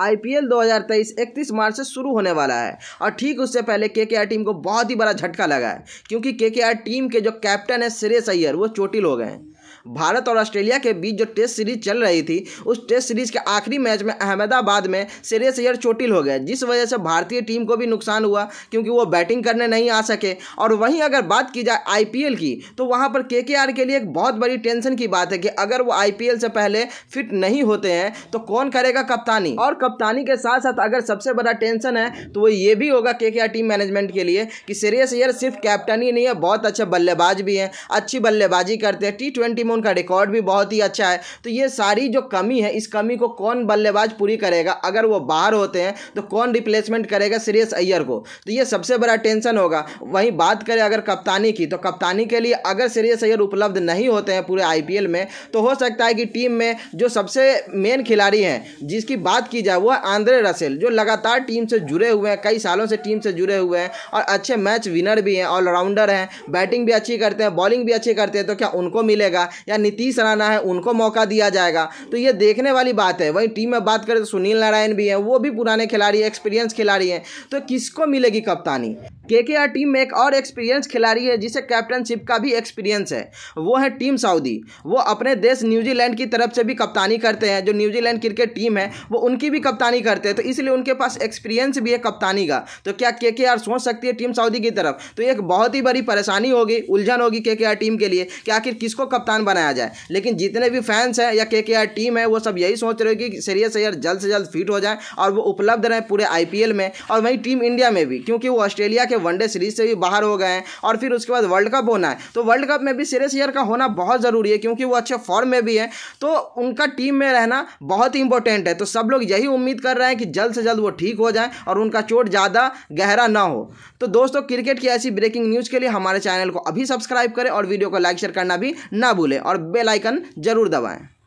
IPL 2023 31 मार्च से शुरू होने वाला है और ठीक उससे पहले केकेआर टीम को बहुत ही बड़ा झटका लगा है क्योंकि केकेआर टीम के जो कैप्टन है सिरेस अय्यर वो चोटिल हो गए हैं भारत और ऑस्ट्रेलिया के बीच जो टेस्ट सीरीज चल रही थी उस टेस्ट सीरीज के आखिरी मैच में अहमदाबाद में सीरियस अयर चोटिल हो गए जिस वजह से भारतीय टीम को भी नुकसान हुआ क्योंकि वो बैटिंग करने नहीं आ सके और वहीं अगर बात की जाए आईपीएल की तो वहाँ पर के के लिए एक बहुत बड़ी टेंशन की बात है कि अगर वो आईपीएल से पहले फिट नहीं होते हैं तो कौन करेगा कप्तानी और कप्तानी के साथ साथ अगर सबसे बड़ा टेंशन है तो वो ये भी होगा के टीम मैनेजमेंट के लिए कि सीरियस अयर सिर्फ कैप्टन ही नहीं है बहुत अच्छे बल्लेबाज भी हैं अच्छी बल्लेबाजी करते हैं टी टीम है उनका रिकॉर्ड भी बहुत ही अच्छा है तो ये सारी जो कमी है इस कमी को कौन बल्लेबाज पूरी करेगा अगर वो बाहर होते हैं तो कौन रिप्लेसमेंट करेगा सीरियस अय्यर को तो ये सबसे बड़ा टेंशन होगा वहीं बात करें अगर कप्तानी की तो कप्तानी के लिए अगर सीरियस अय्यर उपलब्ध नहीं होते हैं पूरे आई में तो हो सकता है कि टीम में जो सबसे मेन खिलाड़ी हैं जिसकी बात की जाए वो आंद्रे रसेल जो लगातार टीम से जुड़े हुए हैं कई सालों से टीम से जुड़े हुए हैं और अच्छे मैच विनर भी हैं ऑलराउंडर हैं बैटिंग भी अच्छी करते हैं बॉलिंग भी अच्छी करते हैं तो क्या उनको मिलेगा या नीतीश राणा है उनको मौका दिया जाएगा तो ये देखने वाली बात है वहीं टीम में बात करें तो सुनील नारायण भी हैं वो भी पुराने खिलाड़ी एक्सपीरियंस खिलाड़ी हैं तो किसको मिलेगी कप्तानी के टीम में एक और एक्सपीरियंस खिलाड़ी है जिसे कैप्टनशिप का भी एक्सपीरियंस है वो है टीम सऊदी वो अपने देश न्यूजीलैंड की तरफ से भी कप्तानी करते हैं जो न्यूजीलैंड क्रिकेट टीम है वो उनकी भी कप्तानी करते हैं तो इसलिए उनके पास एक्सपीरियंस भी है कप्तानी का तो क्या के के आर सोच सकती है टीम सऊदी की तरफ तो एक बहुत ही बड़ी परेशानी होगी उलझन होगी के के आर टीम के लिए कि आखिर किसको कप्तान रन बनाया जाए लेकिन जितने भी फैंस हैं या के आर टीम है वो सब यही सोच रहे हो कि सीरियस अय्यर जल्द से जल्द फिट हो जाए और वो उपलब्ध रहें पूरे आई में और वहीं टीम इंडिया में भी क्योंकि वो ऑस्ट्रेलिया के वनडे सीरीज से भी बाहर हो गए हैं और फिर उसके बाद वर्ल्ड कप होना है तो वर्ल्ड कप में भी सीरियस अय्यर का होना बहुत ज़रूरी है क्योंकि वो अच्छे फॉर्म में भी है तो उनका टीम में रहना बहुत ही इंपॉर्टेंट है तो सब लोग यही उम्मीद कर रहे हैं कि जल्द से जल्द वो ठीक हो जाए और उनका चोट ज़्यादा गहरा ना हो तो दोस्तों क्रिकेट की ऐसी ब्रेकिंग न्यूज़ के लिए हमारे चैनल को अभी सब्सक्राइब करें और वीडियो को लाइक शेयर करना भी ना भूलें भूलें और बेल आइकन ज़रूर दबाएं